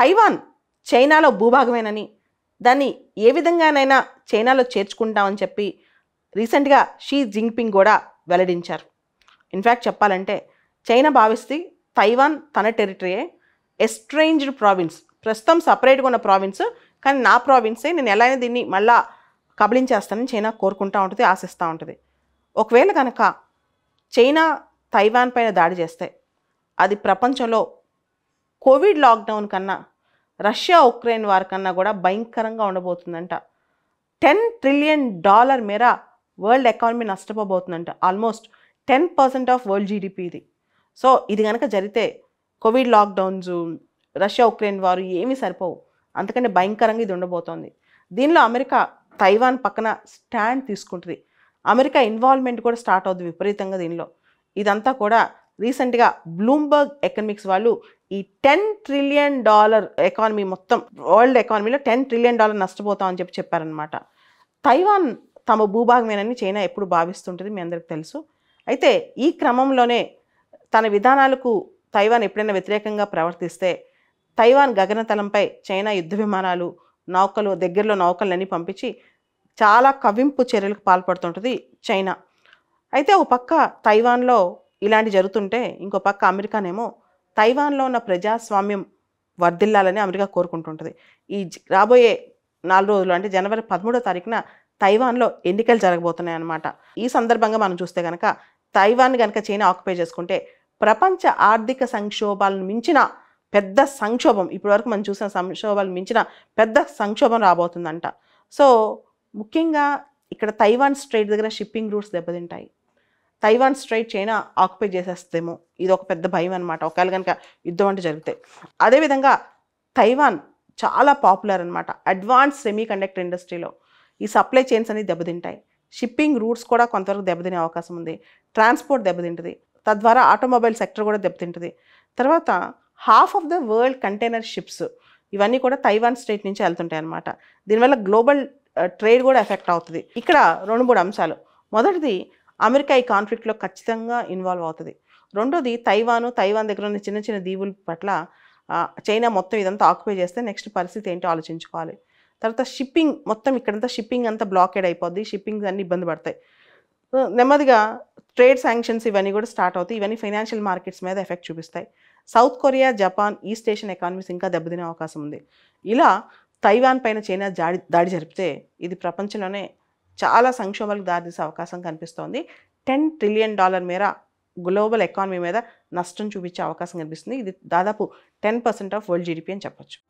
Taiwan చైనాలో భూభాగమేనని దాన్ని ఏ విధంగానైనా చైనాలో చేర్చుకుంటామని చెప్పి రీసెంట్గా షీ జింగ్పింగ్ కూడా వెల్లడించారు ఇన్ఫ్యాక్ట్ చెప్పాలంటే చైనా భావిస్తే తైవాన్ తన టెరిటరీయే ఎస్ట్రేంజ్డ్ ప్రావిన్స్ ప్రస్తుతం సపరేట్గా ఉన్న ప్రావిన్స్ కానీ నా ప్రావిన్సే నేను ఎలా అయినా దీన్ని మళ్ళా కబలించేస్తానని చైనా కోరుకుంటూ ఉంటుంది ఆశిస్తూ ఉంటుంది ఒకవేళ కనుక చైనా తైవాన్ పైన దాడి చేస్తే అది ప్రపంచంలో కోవిడ్ లాక్డౌన్ కన్నా రష్యా ఉక్రెయిన్ వార్ కన్నా కూడా భయంకరంగా ఉండబోతుందంట టెన్ ట్రిలియన్ డాలర్ మేర వరల్డ్ ఎకానమీ నష్టపోబోతుందంట almost ten percent of world GDP ఇది సో ఇది కనుక జరిగితే కోవిడ్ లాక్డౌన్స్ రష్యా ఉక్రెయిన్ వారు ఏమీ సరిపోవు అందుకని భయంకరంగా ఇది ఉండబోతోంది దీనిలో అమెరికా తైవాన్ పక్కన స్టాండ్ తీసుకుంటుంది అమెరికా ఇన్వాల్వ్మెంట్ కూడా స్టార్ట్ అవుతుంది విపరీతంగా దీనిలో ఇదంతా కూడా రీసెంట్గా బ్లూంబర్గ్ ఎకనమిక్స్ వాళ్ళు ఈ టెన్ ట్రిలియన్ డాలర్ ఎకానమీ మొత్తం వరల్డ్ ఎకానమీలో టెన్ ట్రిలియన్ డాలర్ నష్టపోతామని చెప్పి చెప్పారనమాట తైవాన్ తమ భూభాగమేనని చైనా ఎప్పుడు భావిస్తుంటుంది మీ అందరికి తెలుసు అయితే ఈ క్రమంలోనే తన విధానాలకు తైవాన్ ఎప్పుడైనా వ్యతిరేకంగా ప్రవర్తిస్తే తైవాన్ గగనతలంపై చైనా యుద్ధ విమానాలు నౌకలు దగ్గరలో నౌకలన్నీ పంపించి చాలా కవింపు చర్యలకు పాల్పడుతుంటుంది చైనా అయితే ఒక పక్క తైవాన్లో ఇలాంటి జరుగుతుంటే ఇంకో పక్క అమెరికానేమో తైవాన్లో ఉన్న ప్రజాస్వామ్యం వర్ధిల్లాలని అమెరికా కోరుకుంటుంటుంది ఈ రాబోయే నాలుగు రోజులు అంటే జనవరి పదమూడో తారీఖున తైవాన్లో ఎన్నికలు జరగబోతున్నాయి అన్నమాట ఈ సందర్భంగా మనం చూస్తే కనుక తైవాన్ కనుక చైనా ఆక్యుపై చేసుకుంటే ప్రపంచ ఆర్థిక సంక్షోభాలను మించిన పెద్ద సంక్షోభం ఇప్పటివరకు మనం చూసిన సంక్షోభాలు మించిన పెద్ద సంక్షోభం రాబోతుందంట సో ముఖ్యంగా ఇక్కడ తైవాన్ స్ట్రైట్ దగ్గర షిప్పింగ్ రూట్స్ దెబ్బతింటాయి తైవాన్ స్ట్రైట్ చైనా ఆక్యుపై చేసేస్తేమో ఇది ఒక పెద్ద భయం అనమాట ఒకవేళ కనుక యుద్ధం అంటే జరిగితే అదేవిధంగా తైవాన్ చాలా పాపులర్ అనమాట అడ్వాన్స్ సెమీ కండక్టర్ ఇండస్ట్రీలో ఈ సప్లై చైన్స్ అనేవి దెబ్బతింటాయి షిప్పింగ్ రూట్స్ కూడా కొంతవరకు దెబ్బతినే అవకాశం ఉంది ట్రాన్స్పోర్ట్ దెబ్బతింటుంది తద్వారా ఆటోమొబైల్ సెక్టర్ కూడా దెబ్బతింటుంది తర్వాత half of the world container ships ఇవన్నీ కూడా తైవాన్ స్టేట్ నుంచి వెళ్తుంటాయి అనమాట దీనివల్ల గ్లోబల్ ట్రేడ్ కూడా ఎఫెక్ట్ అవుతుంది ఇక్కడ రెండు మూడు అంశాలు మొదటిది అమెరికా ఈ కాన్ఫ్లిక్ట్లో ఖచ్చితంగా ఇన్వాల్వ్ అవుతుంది రెండోది తైవాను తైవాన్ దగ్గర ఉన్న చిన్న చిన్న దీవుల పట్ల చైనా మొత్తం ఇదంతా ఆక్యుపై చేస్తే నెక్స్ట్ పరిస్థితి ఏంటో ఆలోచించుకోవాలి తర్వాత షిప్పింగ్ మొత్తం ఇక్కడంతా షిప్పింగ్ అంతా బ్లాకేడ్ అయిపోద్ది షిప్పింగ్ అన్ని ఇబ్బంది పడతాయి నెమ్మదిగా ట్రేడ్ శాంక్షన్స్ ఇవన్నీ కూడా స్టార్ట్ అవుతాయి ఇవన్నీ ఫైనాన్షియల్ మార్కెట్స్ మీద ఎఫెక్ట్ చూపిస్తాయి south Korea Japan east Asian economies ఇంకా దెబ్బతినే అవకాశం ఉంది ఇలా తైవాన్ పైన చైనా దాడి దాడి జరిపితే ఇది ప్రపంచంలోనే చాలా సంక్షోభాలకు దారితీసే అవకాశం కనిపిస్తోంది టెన్ ట్రిలియన్ డాలర్ మేర గ్లోబల్ ఎకానమీ మీద నష్టం చూపించే అవకాశం కనిపిస్తుంది ఇది దాదాపు ten percent of world GDP అని చెప్పొచ్చు